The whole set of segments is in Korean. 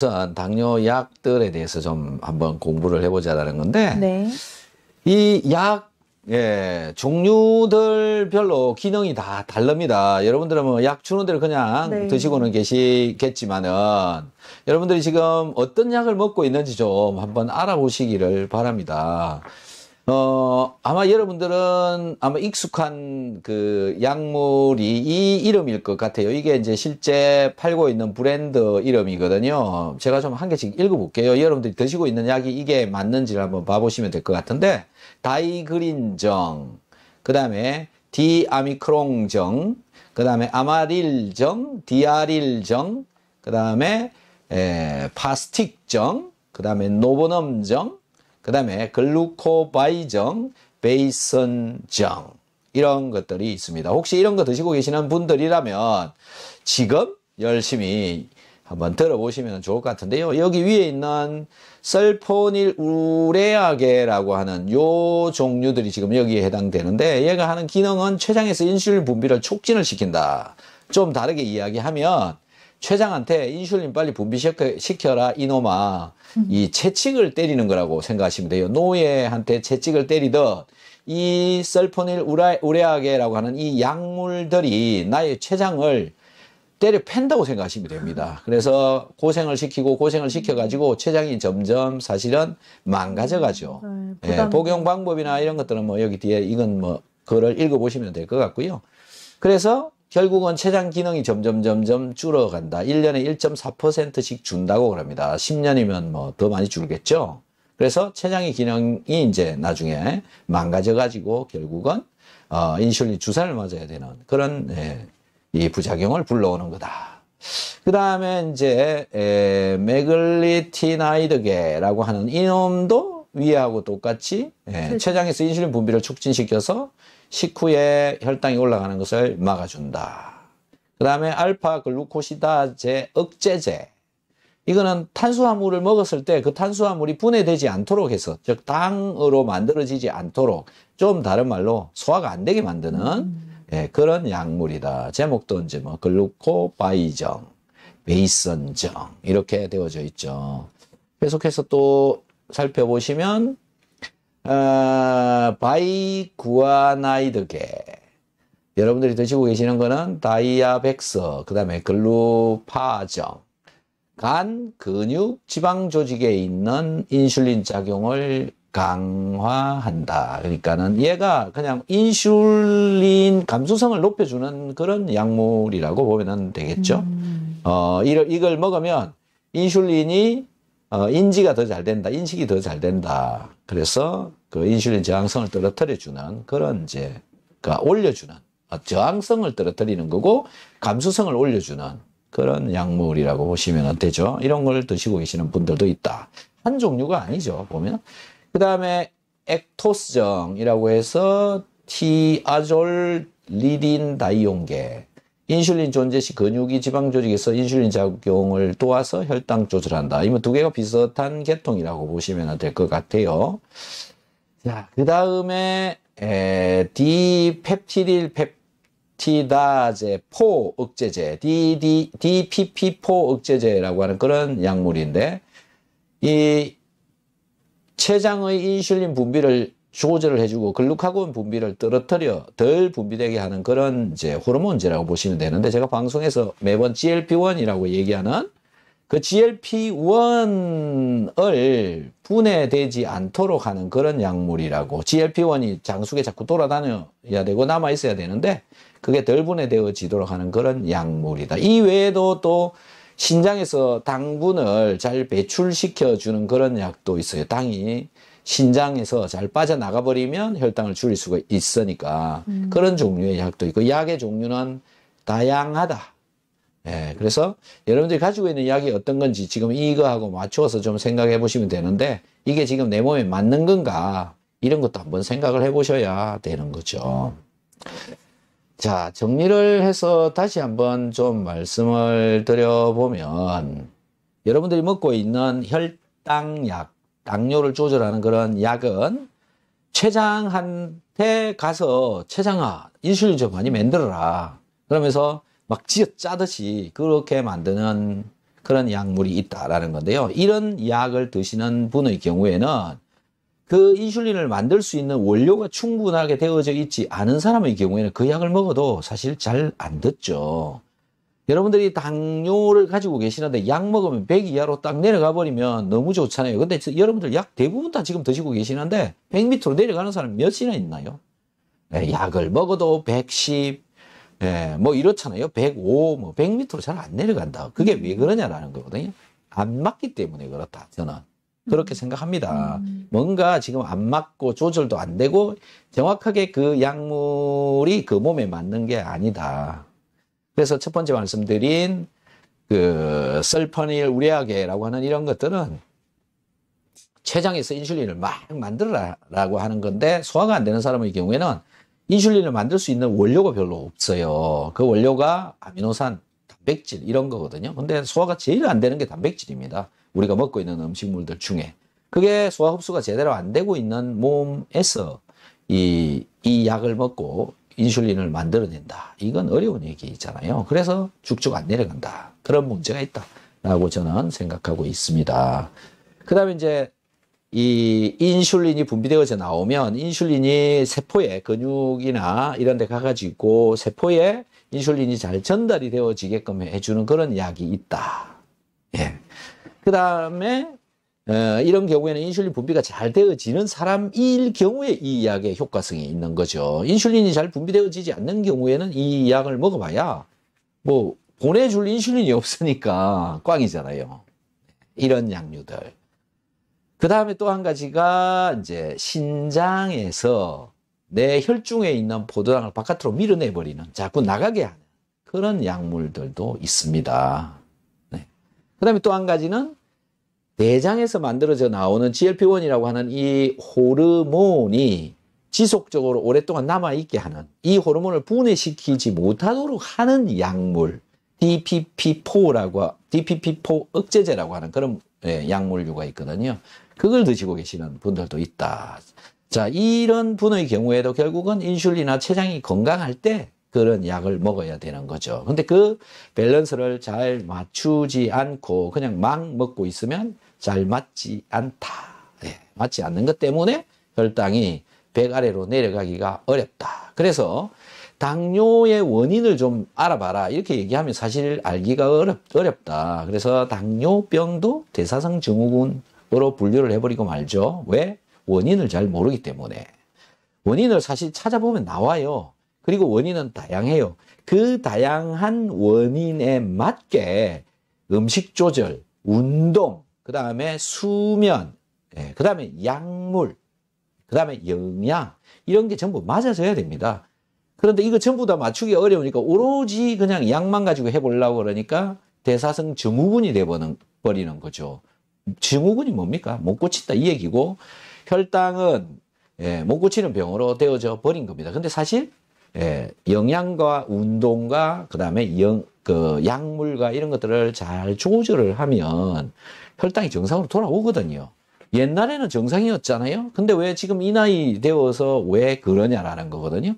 우선 당뇨약들에 대해서 좀 한번 공부를 해보자라는 건데 네. 이약 예, 종류들 별로 기능이 다 다릅니다. 여러분들은 뭐 약 주는 대로 그냥 네. 드시고는 계시겠지만은 여러분들이 지금 어떤 약을 먹고 있는지 좀 한번 알아보시기를 바랍니다. 어, 아마 여러분들은 아마 익숙한 그 약물이 이 이름일 것 같아요. 이게 이제 실제 팔고 있는 브랜드 이름이거든요. 제가 좀 한 개씩 읽어볼게요. 여러분들이 드시고 있는 약이 이게 맞는지를 한번 봐보시면 될 것 같은데, 다이그린정, 그 다음에 디아미크롱정, 그 다음에 아마릴정, 디아릴정, 그 다음에 파스틱정, 그 다음에 노보넘정, 그 다음에 글루코바이정, 베이선정 이런 것들이 있습니다. 혹시 이런 거 드시고 계시는 분들이라면 지금 열심히 한번 들어보시면 좋을 것 같은데요. 여기 위에 있는 설포닐 우레아게라고 하는 요 종류들이 지금 여기에 해당되는데 얘가 하는 기능은 췌장에서 인슐린 분비를 촉진을 시킨다. 좀 다르게 이야기하면 최장한테 인슐린 빨리 분비시켜라 이놈아 이 채찍을 때리는 거라고 생각하시면 돼요. 노예한테 채찍을 때리듯 이 설포닐 우레아게라고 하는 이 약물들이 나의 췌장을 때려 팬다고 생각하시면 됩니다. 그래서 고생을 시키고 고생을 시켜가지고 췌장이 점점 사실은 망가져가죠. 음, 네, 예, 복용 방법이나 이런 것들은 뭐 여기 뒤에 이건 뭐 글을 읽어보시면 될 것 같고요. 그래서 결국은 췌장 기능이 점점 점점 줄어간다. 1년에 1.4%씩 준다고 그럽니다. 10년이면 뭐 더 많이 줄겠죠. 그래서 췌장의 기능이 이제 나중에 망가져 가지고 결국은 어, 인슐린 주사를 맞아야 되는 그런 예, 이 부작용을 불러오는 거다. 그 다음에 이제 에, 메글리티나이드계라고 하는 이놈도 위하고 똑같이 예, 음. 췌장에서 인슐린 분비를 촉진시켜서 식후에 혈당이 올라가는 것을 막아준다. 그 다음에 알파 글루코시다제 억제제. 이거는 탄수화물을 먹었을 때 그 탄수화물이 분해되지 않도록 해서 즉 당으로 만들어지지 않도록 좀 다른 말로 소화가 안 되게 만드는 음. 예, 그런 약물이다. 제목도 이제 뭐 글루코바이정, 베이선정 이렇게 되어져 있죠. 계속해서 또 살펴보시면 어, 바이구아나이드계 여러분들이 드시고 계시는 거는 다이아백서그 다음에 글루파정 간 근육 지방 조직에 있는 인슐린 작용을 강화한다. 그러니까는 얘가 그냥 인슐린 감수성을 높여주는 그런 약물이라고 보면 되겠죠. 음. 어, 이걸 먹으면 인슐린이 어, 인지가 더 잘 된다, 인식이 더 잘 된다. 그래서 그 인슐린 저항성을 떨어뜨려주는 그런 이제 그 올려주는 어, 저항성을 떨어뜨리는 거고 감수성을 올려주는 그런 약물이라고 보시면 되죠. 이런 걸 드시고 계시는 분들도 있다. 한 종류가 아니죠. 보면 그 다음에 액토스정이라고 해서 티아졸 리딘 다이온계 인슐린 존재 시 근육이 지방 조직에서 인슐린 작용을 도와서 혈당 조절한다. 이면 두 개가 비슷한 계통이라고 보시면 될 것 같아요. 자, 그 다음에 디펩티딜 펩티다제 포 억제제 DD, DPP 포 억제제라고 하는 그런 약물인데 이 췌장의 인슐린 분비를 조절을 해주고 글루카곤 분비를 떨어뜨려 덜 분비되게 하는 그런 이제 호르몬제라고 보시면 되는데 제가 방송에서 매번 GLP-1이라고 얘기하는 그 GLP-1을 분해되지 않도록 하는 그런 약물이라고 GLP-1이 장수에 자꾸 돌아다녀야 되고 남아 있어야 되는데 그게 덜 분해되어지도록 하는 그런 약물이다. 이 외에도 또 신장에서 당분을 잘 배출시켜 주는 그런 약도 있어요. 당이 신장에서 잘 빠져나가 버리면 혈당을 줄일 수가 있으니까 음. 그런 종류의 약도 있고 약의 종류는 다양하다. 예, 그래서 여러분들이 가지고 있는 약이 어떤 건지 지금 이거하고 맞추어서 좀 생각해 보시면 되는데 이게 지금 내 몸에 맞는 건가 이런 것도 한번 생각을 해 보셔야 되는 거죠. 자, 정리를 해서 다시 한번 좀 말씀을 드려보면 여러분들이 먹고 있는 혈당약 당뇨를 조절하는 그런 약은 최장한테 가서 최장아 인슐린 좀 많이 만들어라 그러면서 막 쥐어 짜듯이 그렇게 만드는 그런 약물이 있다라는 건데요. 이런 약을 드시는 분의 경우에는 그 인슐린을 만들 수 있는 원료가 충분하게 되어져 있지 않은 사람의 경우에는 그 약을 먹어도 사실 잘 안 듣죠. 여러분들이 당뇨를 가지고 계시는데 약 먹으면 100 이하로 딱 내려가 버리면 너무 좋잖아요. 근데 여러분들 약 대부분 다 지금 드시고 계시는데 100 밑으로 내려가는 사람 몇이나 있나요? 예, 약을 먹어도 110, 예, 뭐 이렇잖아요. 105, 뭐 100m로 잘 안 내려간다. 그게 왜 그러냐라는 거거든요. 안 맞기 때문에 그렇다. 저는 그렇게 음. 생각합니다. 음. 뭔가 지금 안 맞고 조절도 안 되고 정확하게 그 약물이 그 몸에 맞는 게 아니다. 그래서 첫 번째 말씀드린 그 설퍼닐 우레하게라고 하는 이런 것들은 췌장에서 인슐린을 막 만들어라라고 하는 건데 소화가 안 되는 사람의 경우에는 인슐린을 만들 수 있는 원료가 별로 없어요. 그 원료가 아미노산, 단백질 이런 거거든요. 근데 소화가 제일 안 되는 게 단백질입니다. 우리가 먹고 있는 음식물들 중에 그게 소화 흡수가 제대로 안 되고 있는 몸에서 이, 이 약을 먹고 인슐린을 만들어낸다. 이건 어려운 얘기잖아요. 그래서 죽죽 안 내려간다. 그런 문제가 있다라고 저는 생각하고 있습니다. 그 다음에 이제 이 인슐린이 분비되어져 나오면 인슐린이 세포에 근육이나 이런 데 가가지고 세포에 인슐린이 잘 전달이 되어지게끔 해주는 그런 약이 있다. 예. 그 다음에 어, 이런 경우에는 인슐린 분비가 잘 되어지는 사람일 경우에 이 약의 효과성이 있는 거죠. 인슐린이 잘 분비되어지지 않는 경우에는 이 약을 먹어봐야 뭐 보내줄 인슐린이 없으니까 꽝이잖아요. 이런 약류들. 그 다음에 또 한 가지가 이제 신장에서 내 혈중에 있는 포도당을 바깥으로 밀어내버리는 자꾸 나가게 하는 그런 약물들도 있습니다. 네. 그 다음에 또 한 가지는 대장에서 만들어져 나오는 GLP-1이라고 하는 이 호르몬이 지속적으로 오랫동안 남아있게 하는 이 호르몬을 분해시키지 못하도록 하는 약물 DPP4라고 DPP4 억제제라고 하는 그런 예, 약물류가 있거든요. 그걸 드시고 계시는 분들도 있다. 자, 이런 분의 경우에도 결국은 인슐린이나 췌장이 건강할 때 그런 약을 먹어야 되는 거죠. 근데 그 밸런스를 잘 맞추지 않고 그냥 막 먹고 있으면 잘 맞지 않다. 예, 맞지 않는 것 때문에 혈당이 100 아래로 내려가기가 어렵다. 그래서 당뇨의 원인을 좀 알아봐라. 이렇게 얘기하면 사실 알기가 어렵, 어렵다. 그래서 당뇨병도 대사성 증후군으로 분류를 해버리고 말죠. 왜? 원인을 잘 모르기 때문에. 원인을 사실 찾아보면 나와요. 그리고 원인은 다양해요. 그 다양한 원인에 맞게 음식 조절, 운동, 그 다음에 수면, 예, 그 다음에 약물, 그 다음에 영양 이런 게 전부 맞아져야 됩니다. 그런데 이거 전부 다 맞추기 어려우니까 오로지 그냥 약만 가지고 해보려고 그러니까 대사성 증후군이 돼버리는 거죠. 증후군이 뭡니까? 못 고친다 이 얘기고 혈당은 예, 못 고치는 병으로 되어져 버린 겁니다. 근데 사실 예, 영양과 운동과 그다음에 영, 그 약물과 이런 것들을 잘 조절을 하면 혈당이 정상으로 돌아오거든요. 옛날에는 정상이었잖아요. 근데 왜 지금 이 나이 되어서 왜 그러냐라는 거거든요.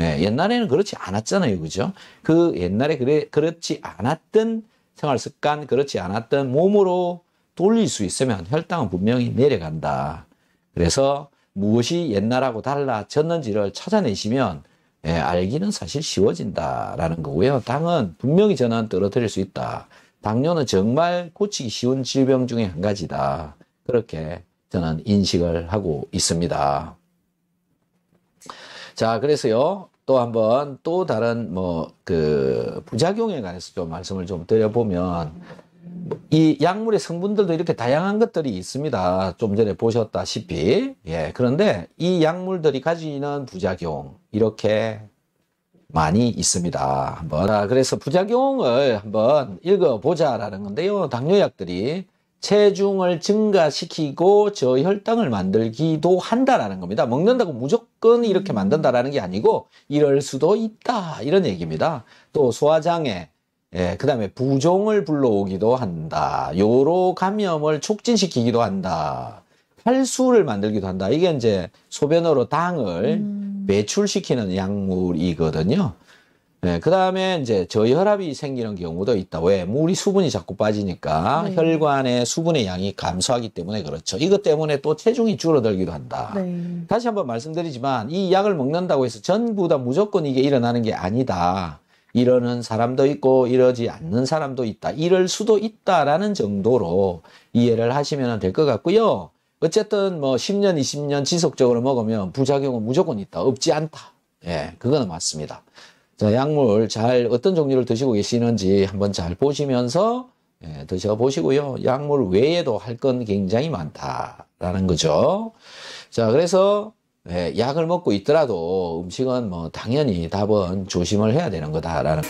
예, 옛날에는 그렇지 않았잖아요. 그죠? 그 옛날에 그래, 그렇지 않았던 생활 습관, 그렇지 않았던 몸으로 돌릴 수 있으면 혈당은 분명히 내려간다. 그래서 무엇이 옛날하고 달라졌는지를 찾아내시면 예, 알기는 사실 쉬워진다라는 거고요. 당은 분명히 전환 떨어뜨릴 수 있다. 당뇨는 정말 고치기 쉬운 질병 중에 한 가지다. 그렇게 저는 인식을 하고 있습니다. 자, 그래서요. 또 한번 또 다른 뭐 그 부작용에 관해서 좀 말씀을 좀 드려보면 이 약물의 성분들도 이렇게 다양한 것들이 있습니다. 좀 전에 보셨다시피. 예, 그런데 이 약물들이 가지는 부작용, 이렇게 많이 있습니다. 한번. 아, 그래서 부작용을 한번 읽어보자라는 건데요. 당뇨약들이 체중을 증가시키고 저혈당을 만들기도 한다라는 겁니다. 먹는다고 무조건 이렇게 만든다라는 게 아니고 이럴 수도 있다. 이런 얘기입니다. 또 소화장애, 예, 그 다음에 부종을 불러오기도 한다. 요로 감염을 촉진시키기도 한다. 활수를 만들기도 한다. 이게 이제 소변으로 당을 음. 배출시키는 약물이거든요. 예, 그 다음에 이제 저혈압이 생기는 경우도 있다. 왜? 물이 수분이 자꾸 빠지니까 네. 혈관의 수분의 양이 감소하기 때문에 그렇죠. 이것 때문에 또 체중이 줄어들기도 한다. 네. 다시 한번 말씀드리지만 이 약을 먹는다고 해서 전부 다 무조건 이게 일어나는 게 아니다. 이러는 사람도 있고 이러지 않는 사람도 있다. 이럴 수도 있다라는 정도로 이해를 하시면 될 것 같고요. 어쨌든 뭐 10년, 20년 지속적으로 먹으면 부작용은 무조건 있다. 없지 않다. 예, 그거는 맞습니다. 자, 약물 잘 어떤 종류를 드시고 계시는지 한번 잘 보시면서 예, 드셔 보시고요. 약물 외에도 할 건 굉장히 많다라는 거죠. 자, 그래서 예, 약을 먹고 있더라도 음식은 뭐 당연히 답은 조심을 해야 되는 거다라는.